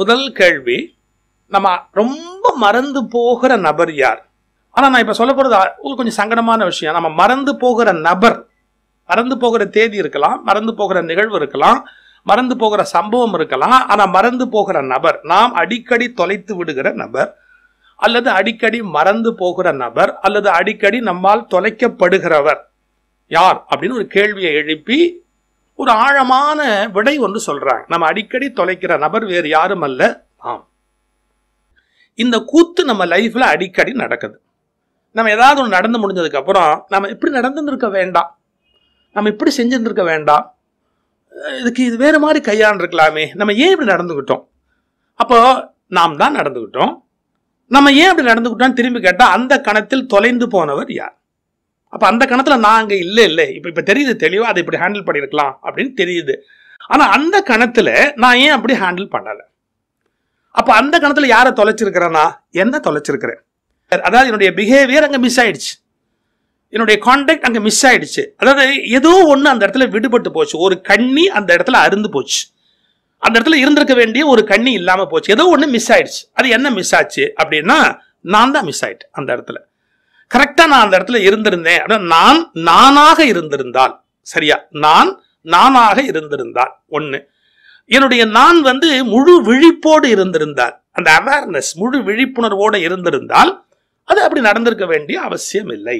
முதல் கேள்வி நம்ம ரொம்ப மறந்து போகிற நபர் யார் ஆனால் நான் இப்போ சொல்ல போகிறது கொஞ்சம் சங்கடமான விஷயம் நம்ம மறந்து போகிற நபர் மறந்து போகிற தேதி இருக்கலாம் மறந்து போகிற நிகழ்வு இருக்கலாம் மறந்து போகிற சம்பவம் இருக்கலாம் ஆனால் மறந்து போகிற நபர் நாம் அடிக்கடி தொலைத்து விடுகிற நபர் அல்லது அடிக்கடி மறந்து போகிற நபர் அல்லது அடிக்கடி நம்மால் தொலைக்கப்படுகிறவர் யார் அப்படின்னு ஒரு கேள்வியை எழுப்பி ஒரு ஆழமான விடை ஒன்று சொல்றாங்க நம்ம அடிக்கடி தொலைக்கிற நபர் வேறு யாரும் அல்ல ஆம் இந்த கூத்து நம்ம லைஃப்ல அடிக்கடி நடக்குது நம்ம ஏதாவது ஒன்று நடந்து முடிஞ்சதுக்கு அப்புறம் நம்ம இப்படி நடந்துருக்க வேண்டாம் நம்ம இப்படி செஞ்சுருந்துருக்க வேண்டாம் இதுக்கு இது வேறு மாதிரி கையாண்டுருக்கலாமே நம்ம ஏன் இப்படி நடந்துக்கிட்டோம் அப்போ நாம் தான் நடந்துக்கிட்டோம் நம்ம ஏன் இப்படி நடந்துக்கிட்டோம்னு திரும்பி கேட்டால் அந்த கணத்தில் தொலைந்து போனவர் யார் அப்போ அந்த கணத்தில் நான் அங்கே இல்லை இல்லை இப்போ இப்போ தெரியுது தெளிவாக அதை இப்படி ஹேண்டில் பண்ணியிருக்கலாம் அப்படின்னு தெரியுது ஆனால் அந்த கணத்தில் நான் ஏன் அப்படி ஹேண்டில் பண்ணலை அப்போ அந்த கணத்தில் யாரை தொலைச்சிருக்கிறேன்னா என்ன தொலைச்சிருக்கிறேன் அதாவது என்னுடைய பிஹேவியர் அங்கே மிஸ் ஆயிடுச்சு என்னுடைய கான்டாக்ட் அங்கே மிஸ் ஆயிடுச்சு அதாவது ஏதோ ஒன்று அந்த இடத்துல விடுபட்டு போச்சு ஒரு கண்ணி அந்த இடத்துல அருந்து போச்சு அந்த இடத்துல இருந்திருக்க வேண்டிய ஒரு கண்ணி இல்லாமல் போச்சு ஏதோ ஒன்று மிஸ் ஆயிடுச்சு அது என்ன மிஸ் ஆச்சு அப்படின்னா நான் தான் மிஸ் ஆயிட்டேன் அந்த இடத்துல கரெக்டாக நான் அந்த இடத்துல இருந்திருந்தேன் நான் நானாக இருந்திருந்தால் சரியா நான் நானாக இருந்திருந்தால் ஒன்று என்னுடைய நான் வந்து முழு விழிப்போடு இருந்திருந்தால் அந்த அவேர்னஸ் முழு விழிப்புணர்வோடு இருந்திருந்தால் அது அப்படி நடந்திருக்க வேண்டிய அவசியம் இல்லை